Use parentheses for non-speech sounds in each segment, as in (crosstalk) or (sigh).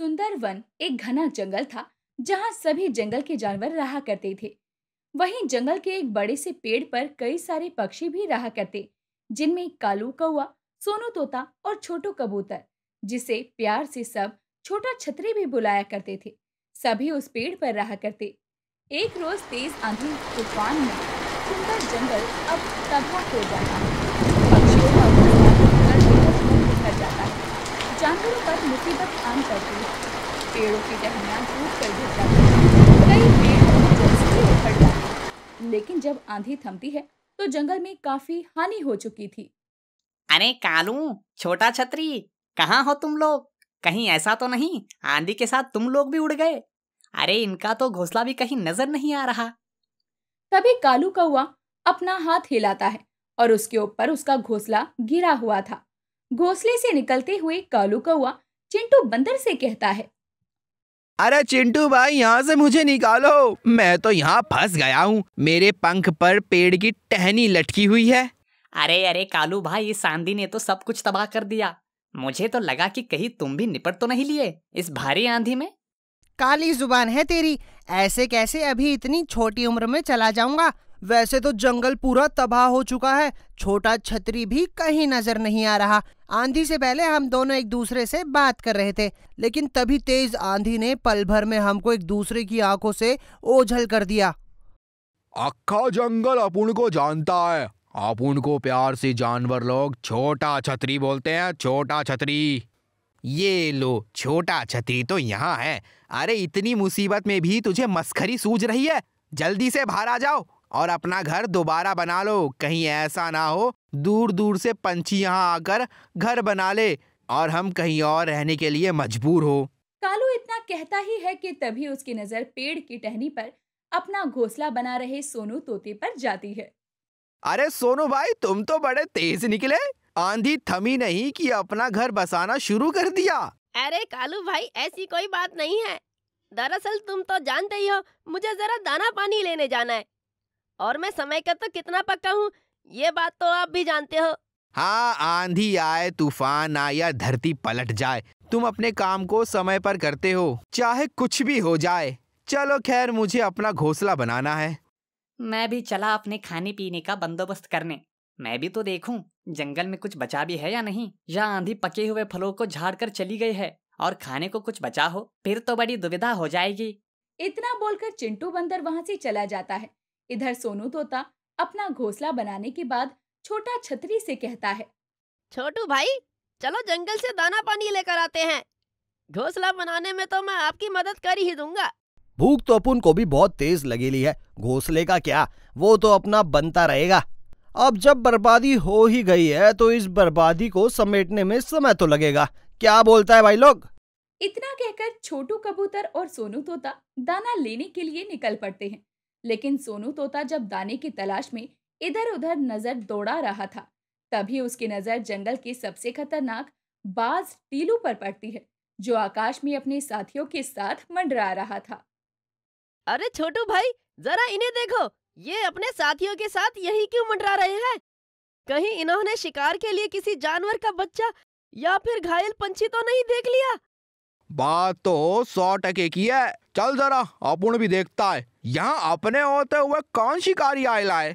सुंदर वन एक घना जंगल था जहाँ सभी जंगल के जानवर रहा करते थे वहीं जंगल के एक बड़े से पेड़ पर कई सारे पक्षी भी रहा करते जिनमें कालू कौआ सोनू तोता और छोटू कबूतर जिसे प्यार से सब छोटा छतरी भी बुलाया करते थे सभी उस पेड़ पर रहा करते एक रोज तेज आंधी तूफान में सुंदर जंगल अब तबाह हो जाता है पक्षियों का जाता है जानवरों पर मुसीबत आम करती है पेड़ों की टहनियाँ टूट कर गिर कई पेड़ उखड़ जाते लेकिन जब आंधी थमती है तो जंगल में काफी हानि हो चुकी थी अरे कालू छोटा छतरी कहाँ हो तुम लोग कहीं ऐसा तो नहीं आंधी के साथ तुम लोग भी उड़ गए अरे इनका तो घोसला भी कहीं नजर नहीं आ रहा तभी कालू कौआ अपना हाथ हिलाता है और उसके ऊपर उसका घोसला गिरा हुआ था घोसले से निकलते हुए कालू कौआ चिंटू बंदर से कहता है अरे चिंटू भाई यहाँ से मुझे निकालो मैं तो यहाँ फंस गया हूँ मेरे पंख पर पेड़ की टहनी लटकी हुई है अरे अरे कालू भाई इस आंधी ने तो सब कुछ तबाह कर दिया मुझे तो लगा कि कहीं तुम भी निपट तो नहीं लिए इस भारी आंधी में काली जुबान है तेरी ऐसे कैसे अभी इतनी छोटी उम्र में चला जाऊंगा वैसे तो जंगल पूरा तबाह हो चुका है छोटा छतरी भी कहीं नजर नहीं आ रहा आंधी से पहले हम दोनों एक दूसरे से बात कर रहे थे लेकिन तभी तेज आंधी ने पल भर में हमको एक दूसरे की आंखों से ओझल कर दिया अखा जंगल अपुन को जानता है अपुन को प्यार से जानवर लोग छोटा छतरी बोलते हैं छोटा छतरी ये लो छोटा छतरी तो यहाँ है अरे इतनी मुसीबत में भी तुझे मस्खरी सूझ रही है जल्दी से बाहर आ जाओ और अपना घर दोबारा बना लो कहीं ऐसा ना हो दूर दूर से पंछी यहाँ आकर घर बना ले और हम कहीं और रहने के लिए मजबूर हो कालू इतना कहता ही है कि तभी उसकी नजर पेड़ की टहनी पर अपना घोसला बना रहे सोनू तोते पर जाती है अरे सोनू भाई तुम तो बड़े तेज निकले आंधी थमी नहीं कि अपना घर बसाना शुरू कर दिया अरे कालू भाई ऐसी कोई बात नहीं है दरअसल तुम तो जानते ही हो मुझे जरा दाना पानी लेने जाना है और मैं समय का तो कितना पक्का हूँ ये बात तो आप भी जानते हो हाँ आंधी आए तूफान आए या धरती पलट जाए तुम अपने काम को समय पर करते हो चाहे कुछ भी हो जाए चलो खैर मुझे अपना घोंसला बनाना है मैं भी चला अपने खाने पीने का बंदोबस्त करने मैं भी तो देखूं जंगल में कुछ बचा भी है या नहीं या आंधी पके हुए फलों को झाड़ कर चली गई है और खाने को कुछ बचा हो फिर तो बड़ी दुविधा हो जाएगी इतना बोलकर चिंटू बंदर वहाँ से चला जाता है इधर सोनू तोता अपना घोंसला बनाने के बाद छोटा छतरी से कहता है छोटू भाई चलो जंगल से दाना पानी लेकर आते हैं घोंसला बनाने में तो मैं आपकी मदद कर ही दूंगा भूख तो अपुन को भी बहुत तेज लगेली है घोंसले का क्या वो तो अपना बनता रहेगा अब जब बर्बादी हो ही गई है तो इस बर्बादी को समेटने में समय तो लगेगा क्या बोलता है भाई लोग इतना कहकर छोटू कबूतर और सोनू तोता दाना लेने के लिए निकल पड़ते हैं लेकिन सोनू तोता जब दाने की तलाश में इधर उधर नजर दौड़ा रहा था तभी उसकी नजर जंगल के सबसे खतरनाक बाज टीलू पर पड़ती है जो आकाश में अपने साथियों के साथ मंडरा रहा था अरे छोटू भाई जरा इन्हें देखो ये अपने साथियों के साथ यही क्यों मंडरा रहे हैं कहीं इन्होंने शिकार के लिए किसी जानवर का बच्चा या फिर घायल पंछी तो नहीं देख लिया बात तो सौ टके की है चल जरा अपूर्ण भी देखता है यहाँ अपने होते हुए कौन शिकारी आए लाए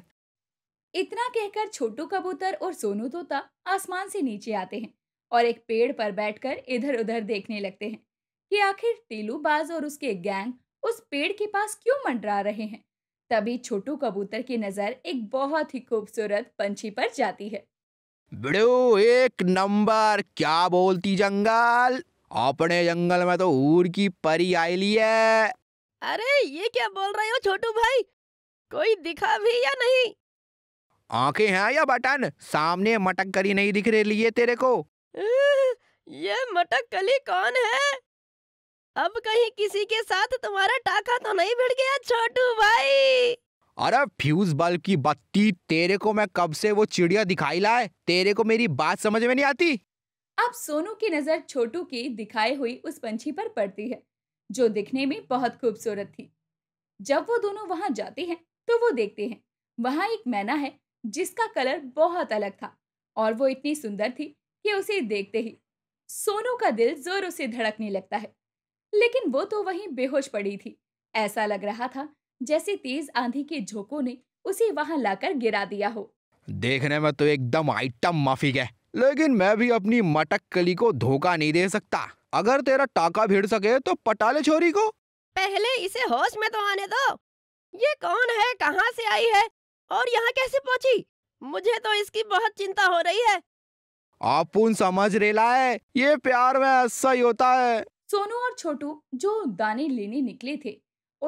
इतना कहकर छोटू कबूतर और सोनू तोता आसमान से नीचे आते हैं और एक पेड़ पर बैठकर इधर उधर देखने लगते हैं कि आखिर बाज और उसके गैंग उस पेड़ के पास क्यों मंडरा रहे हैं तभी छोटू कबूतर की नजर एक बहुत ही खूबसूरत पंछी पर जाती है बड़ो एक नंबर क्या बोलती जंगल अपने जंगल में तो ऊर की परी आई ली है अरे ये क्या बोल रहे हो छोटू भाई कोई दिखा भी या नहीं आंखें हैं या बटन सामने मटक कली नहीं दिख रही है तेरे को ये मटक कली कौन है अब कहीं किसी के साथ तुम्हारा टाका तो नहीं भिड़ गया छोटू भाई अरे फ्यूज बल्ब की बत्ती तेरे को मैं कब से वो चिड़िया दिखाई लाए तेरे को मेरी बात समझ में नहीं आती अब सोनू की नज़र छोटू की दिखाई हुई उस पंछी पर पड़ती है जो दिखने में बहुत खूबसूरत थी जब वो दोनों वहां जाते हैं तो वो देखते हैं वहां एक मैना है जिसका कलर बहुत अलग था और वो इतनी सुंदर थी कि उसे देखते ही सोनू का दिल जोरों से धड़कने लगता है लेकिन वो तो वहीं बेहोश पड़ी थी ऐसा लग रहा था जैसे तेज आंधी के झोंकों ने उसे वहां लाकर गिरा दिया हो देखने में तो एकदम आइटम माफी है लेकिन मैं भी अपनी मटक कली को धोखा नहीं दे सकता अगर तेरा टाका भिड़ सके तो पटाले छोरी को पहले इसे होश में तो आने दो ये कौन है कहाँ से आई है और यहाँ कैसे पहुँची मुझे तो इसकी बहुत चिंता हो रही है आप उन समझ रेला है ये प्यार में ऐसा ही होता है सोनू और छोटू जो दाने लेने निकले थे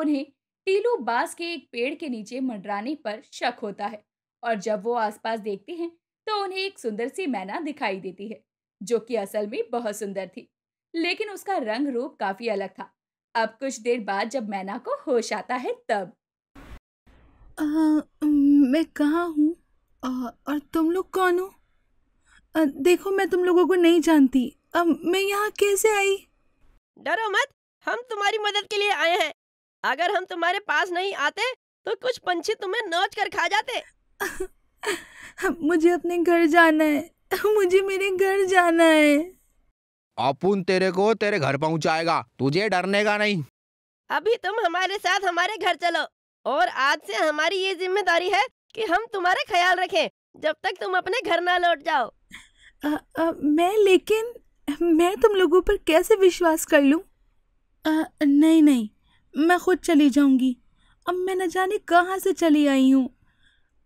उन्हें टीलू बांस के एक पेड़ के नीचे मंडराने पर शक होता है और जब वो आसपास देखते हैं तो उन्हें एक सुंदर सी मैना दिखाई देती है जो कि असल में बहुत सुंदर थी लेकिन उसका रंग रूप काफी अलग था अब कुछ देर बाद जब मैना को होश आता है तब आ, मैं कहा हूँ और तुम लोग कौन हो आ, देखो मैं तुम लोगों को नहीं जानती अब मैं यहाँ कैसे आई डरो मत हम तुम्हारी मदद के लिए आए हैं अगर हम तुम्हारे पास नहीं आते तो कुछ पंछी तुम्हें नोच कर खा जाते (laughs) मुझे अपने घर जाना है मुझे मेरे घर जाना है अपुन तेरे को तेरे घर पहुंचाएगा तुझे डरने का नहीं अभी तुम हमारे साथ हमारे घर चलो और आज से हमारी ये जिम्मेदारी है कि हम तुम्हारा ख्याल रखें जब तक तुम अपने घर ना लौट जाओ आ, आ, मैं लेकिन मैं तुम लोगों पर कैसे विश्वास कर लूँ नहीं नहीं मैं खुद चली जाऊंगी अब मैं न जाने कहाँ से चली आई हूँ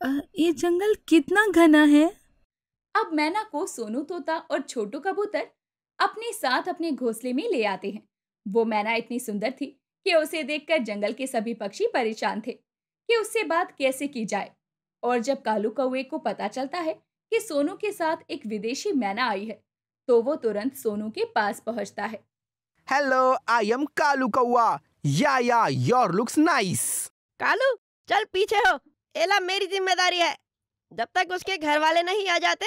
ये जंगल कितना घना है अब मैना को सोनू तोता और छोटू कबूतर अपने साथ अपने घोंसले में ले आते हैं वो मैना इतनी सुंदर थी कि उसे देखकर जंगल के सभी पक्षी परेशान थे कि उससे बात कैसे की जाए और जब कालू कौए को पता चलता है कि सोनू के साथ एक विदेशी मैना आई है तो वो तुरंत सोनू के पास पहुंचता है हेलो आई एम कालू कौआ या या योर लुक्स नाइस कालू चल पीछे हो एला मेरी जिम्मेदारी है जब तक उसके घर वाले नहीं आ जाते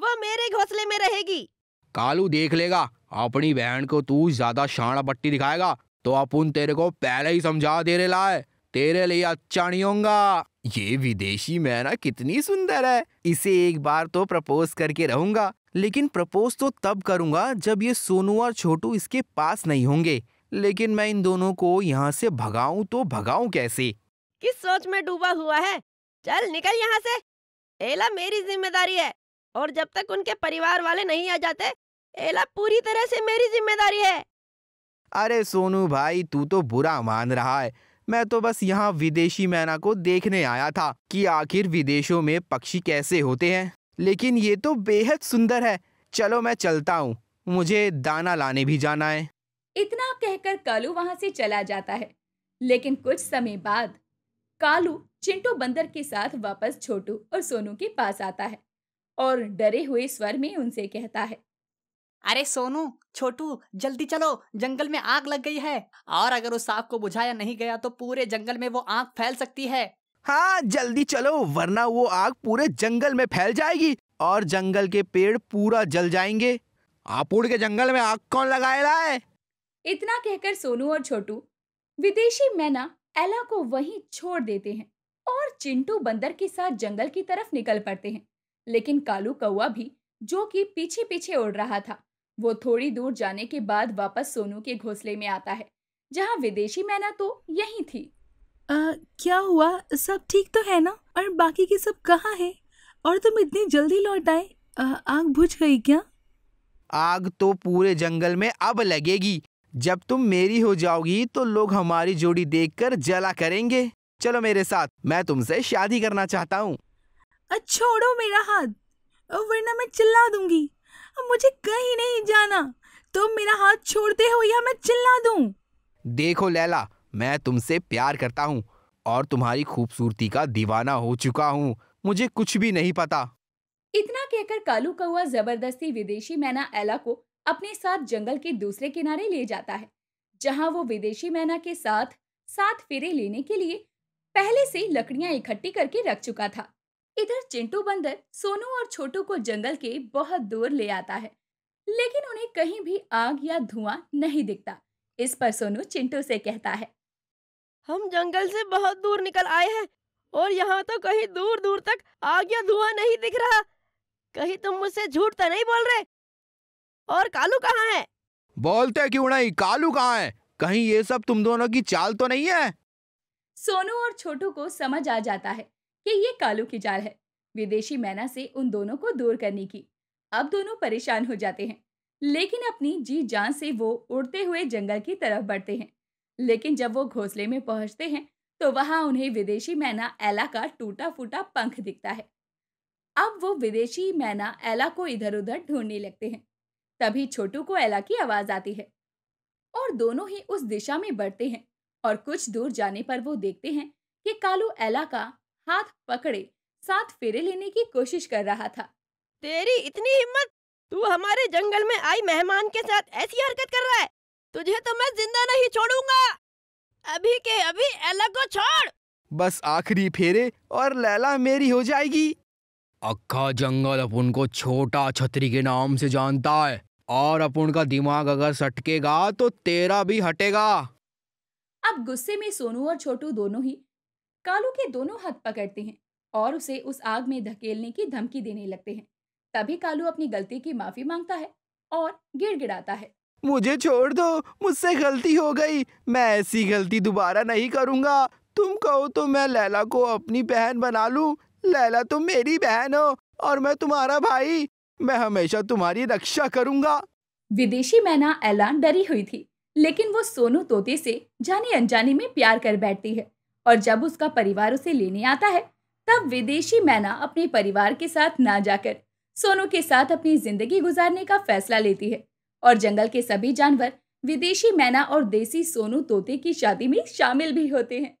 वो मेरे घोंसले में रहेगी कालू देख लेगा अपनी बहन को तू ज्यादा शाणा पट्टी दिखाएगा तो अपुन तेरे को पहले ही समझा दे रहे लाए तेरे लिए अच्छा नहीं होगा ये विदेशी मैना कितनी सुंदर है इसे एक बार तो प्रपोज करके रहूंगा लेकिन प्रपोज तो तब करूंगा जब ये सोनू और छोटू इसके पास नहीं होंगे लेकिन मैं इन दोनों को यहाँ से भगाऊं तो भगाऊं कैसे किस सोच में डूबा हुआ है चल निकल यहाँ से एला मेरी जिम्मेदारी है और जब तक उनके परिवार वाले नहीं आ जाते एला पूरी तरह से मेरी जिम्मेदारी है अरे सोनू भाई तू तो बुरा मान रहा है मैं तो बस यहाँ विदेशी मैना को देखने आया था कि आखिर विदेशों में पक्षी कैसे होते हैं लेकिन ये तो बेहद सुंदर है चलो मैं चलता हूँ मुझे दाना लाने भी जाना है इतना कहकर कालू वहाँ से चला जाता है लेकिन कुछ समय बाद कालू चिंटू बंदर के साथ वापस छोटू और सोनू के पास आता है और डरे हुए स्वर में उनसे कहता है अरे सोनू छोटू जल्दी चलो जंगल में आग लग गई है और अगर उस सांप को बुझाया नहीं गया तो पूरे जंगल में वो आग फैल सकती है हाँ जल्दी चलो वरना वो आग पूरे जंगल में फैल जाएगी और जंगल के पेड़ पूरा जल जाएंगे आपूड़ के जंगल में आग कौन लगाए रहा है इतना कहकर सोनू और छोटू विदेशी मैना एला को वहीं छोड़ देते हैं और चिंटू बंदर के साथ जंगल की तरफ निकल पड़ते हैं लेकिन कालू कौआ भी जो कि पीछे पीछे उड़ रहा था वो थोड़ी दूर जाने के बाद वापस सोनू के घोंसले में आता है जहाँ विदेशी मैना तो यही थी आ, क्या हुआ सब ठीक तो है ना और बाकी के सब कहाँ है और तुम इतनी जल्दी लौट आए आग बुझ गई क्या आग तो पूरे जंगल में अब लगेगी जब तुम मेरी हो जाओगी तो लोग हमारी जोड़ी देखकर जला करेंगे चलो मेरे साथ मैं तुमसे शादी करना चाहता हूँ छोड़ो मेरा हाथ वरना मैं चिल्ला दूंगी मुझे कहीं नहीं जाना तुम मेरा हाथ छोड़ते हो या मैं चिल्ला दूं देखो लैला मैं तुमसे प्यार करता हूँ और तुम्हारी खूबसूरती का दीवाना हो चुका हूँ मुझे कुछ भी नहीं पता इतना कहकर कालू कौआ जबरदस्ती विदेशी मैना एला को अपने साथ जंगल के दूसरे किनारे ले जाता है जहां वो विदेशी मैना के साथ साथ फेरे लेने के लिए पहले से लकड़ियां इकट्ठी करके रख चुका था इधर चिंटू बंदर सोनू और छोटू को जंगल के बहुत दूर ले आता है लेकिन उन्हें कहीं भी आग या धुआं नहीं दिखता इस पर सोनू चिंटू से कहता है हम जंगल से बहुत दूर निकल आए हैं और यहाँ तो कहीं दूर दूर तक आग या धुआं नहीं दिख रहा कहीं तुम मुझसे झूठ तो नहीं बोल रहे और कालू कहाँ है बोलते क्यों नहीं कालू कहाँ है कहीं ये सब तुम दोनों की चाल तो नहीं है सोनू और छोटू को समझ आ जाता है कि ये कालू की चाल है विदेशी मैना से उन दोनों को दूर करने की अब दोनों परेशान हो जाते हैं लेकिन अपनी जी जान से वो उड़ते हुए जंगल की तरफ बढ़ते हैं लेकिन जब वो घोंसले में पहुंचते हैं तो वहां उन्हें विदेशी मैना एला का टूटा फूटा पंख दिखता है अब वो विदेशी मैना एला को इधर उधर ढूंढने लगते हैं तभी छोटू को एला की आवाज आती है और दोनों ही उस दिशा में बढ़ते हैं और कुछ दूर जाने पर वो देखते हैं कि कालू एला का हाथ पकड़े साथ फेरे लेने की कोशिश कर रहा था तेरी इतनी हिम्मत तू हमारे जंगल में आई मेहमान के साथ ऐसी हरकत कर रहा है तुझे तो मैं जिंदा नहीं छोड़ूंगा अभी के अभी एला को छोड़ बस आखिरी फेरे और लैला मेरी हो जाएगी अक्का जंगल अपन को छोटा छतरी के नाम से जानता है और अपूर्ण का दिमाग अगर सटकेगा तो तेरा भी हटेगा अब गुस्से में सोनू और छोटू दोनों ही कालू के दोनों हाथ पकड़ते हैं और उसे उस आग में धकेलने की धमकी देने लगते हैं तभी कालू अपनी गलती की माफी मांगता है और गिड़गिड़ाता है मुझे छोड़ दो मुझसे गलती हो गई मैं ऐसी गलती दोबारा नहीं करूँगा तुम कहो तो मैं लैला को अपनी बहन बना लूँ लैला तुम तो मेरी बहन हो और मैं तुम्हारा भाई मैं हमेशा तुम्हारी रक्षा करूंगा विदेशी मैना ऐलान डरी हुई थी लेकिन वो सोनू तोते से जाने अनजाने में प्यार कर बैठती है और जब उसका परिवार उसे लेने आता है तब विदेशी मैना अपने परिवार के साथ ना जाकर सोनू के साथ अपनी जिंदगी गुजारने का फैसला लेती है और जंगल के सभी जानवर विदेशी मैना और देसी सोनू तोते की शादी में शामिल भी होते हैं